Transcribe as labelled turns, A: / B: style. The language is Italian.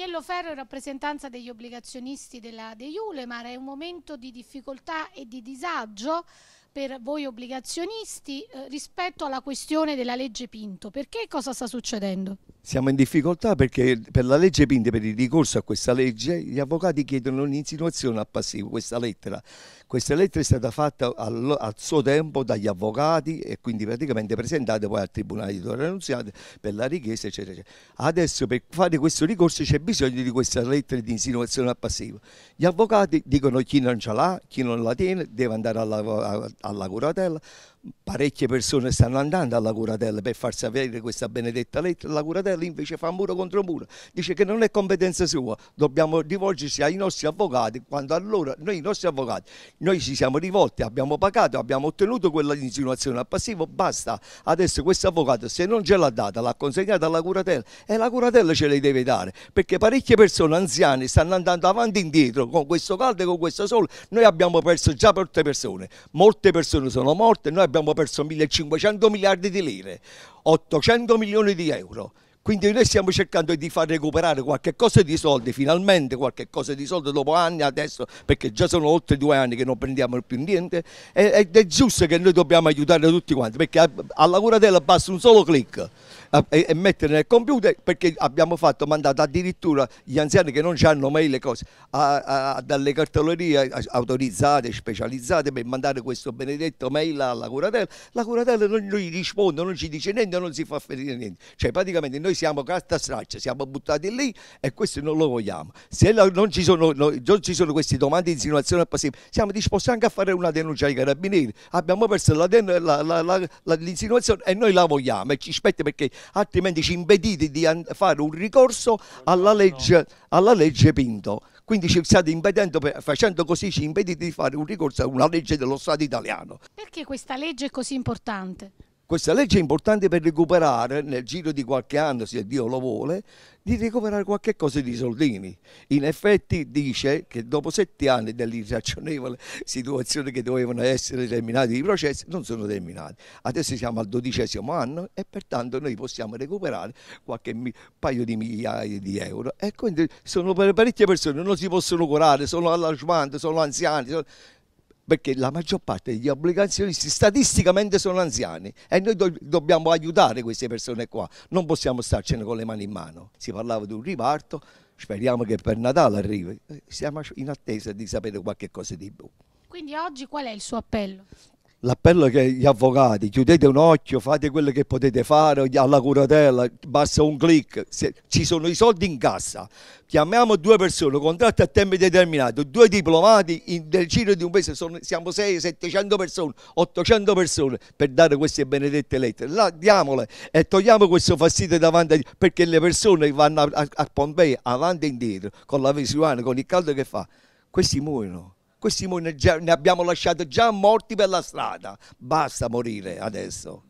A: Agnello Ferro in rappresentanza degli obbligazionisti della De Iulemar è un momento di difficoltà e di disagio per voi obbligazionisti eh, rispetto alla questione della legge Pinto. Perché cosa sta succedendo?
B: Siamo in difficoltà perché per la legge Pinto, per il ricorso a questa legge, gli avvocati chiedono un'insinuazione a passivo, questa lettera questa lettera è stata fatta al, al, suo tempo dagli avvocati e quindi praticamente presentata poi al Tribunale di Torre Annunziata per la richiesta, eccetera, eccetera. Adesso per fare questo ricorso c'è bisogno di questa lettera di insinuazione al passivo. Gli avvocati dicono chi non ce l'ha, chi non la tiene, deve andare alla, alla curatella parecchie persone stanno andando alla curatella per farsi avere questa benedetta lettera, la curatella invece fa muro contro muro, dice che non è competenza sua, dobbiamo rivolgersi ai nostri avvocati, quando allora noi i nostri avvocati noi ci siamo rivolti, abbiamo pagato, abbiamo ottenuto quella insinuazione al passivo, basta. Adesso questo avvocato se non ce l'ha data, l'ha consegnata alla curatella e la curatella ce le deve dare perché parecchie persone anziane stanno andando avanti e indietro con questo caldo e con questo sole. Noi abbiamo perso già molte persone, molte persone sono morte, noi abbiamo perso 1500 miliardi di lire, 800 milioni di euro. Quindi noi stiamo cercando di far recuperare qualche cosa di soldi, finalmente qualche cosa di soldi dopo anni adesso, perché già sono oltre due anni che non prendiamo più niente ed è giusto che noi dobbiamo aiutare tutti quanti, perché alla curatela basta un solo clic e, mettere nel computer perché abbiamo fatto mandato addirittura gli anziani che non hanno mai le cose a, a, dalle cartellerie autorizzate, specializzate per mandare questo benedetto mail alla curatella la curatella non, non gli risponde, non ci dice niente, non si fa ferire niente, cioè praticamente noi siamo carta straccia, siamo buttati lì e questo non lo vogliamo. Se non ci sono, non ci sono queste domande di insinuazione al siamo disposti anche a fare una denuncia ai carabinieri. Abbiamo perso l'insinuazione e noi la vogliamo e ci spetta perché altrimenti ci impedite di fare un ricorso alla legge, alla legge Pinto quindi ci state impedendo, facendo così ci impedite di fare un ricorso a una legge dello Stato italiano.
A: Perché questa legge è così importante?
B: Questa legge è importante per recuperare, nel giro di qualche anno, se Dio lo vuole, di recuperare qualche cosa di soldini. In effetti dice che dopo sette anni dell'irragionevole situazione che dovevano essere terminati i processi, non sono terminati. Adesso siamo al dodicesimo anno e pertanto noi possiamo recuperare qualche paio di migliaia di euro. E ecco, quindi sono per parecchie persone, non si possono curare, sono allargate, sono anziani. Sono perché la maggior parte degli obbligazionisti statisticamente sono anziani e noi do dobbiamo aiutare queste persone qua, non possiamo starcene con le mani in mano. Si parlava di un riparto, speriamo che per Natale arrivi, eh, siamo in attesa di sapere qualche cosa di più.
A: Quindi oggi qual è il suo appello?
B: l'appello è che gli avvocati chiudete un occhio, fate quello che potete fare alla curatela, basta un clic, ci sono i soldi in cassa, chiamiamo due persone, contratto a tempo determinato, due diplomati, in, nel giro di un mese sono, siamo 600, 700 persone, 800 persone per dare queste benedette lettere, La, diamole e togliamo questo fastidio davanti, a, perché le persone vanno a, a, Pompei avanti e indietro, con la Vesuana, con il caldo che fa, questi muoiono questi ne abbiamo lasciati già morti per la strada, basta morire adesso.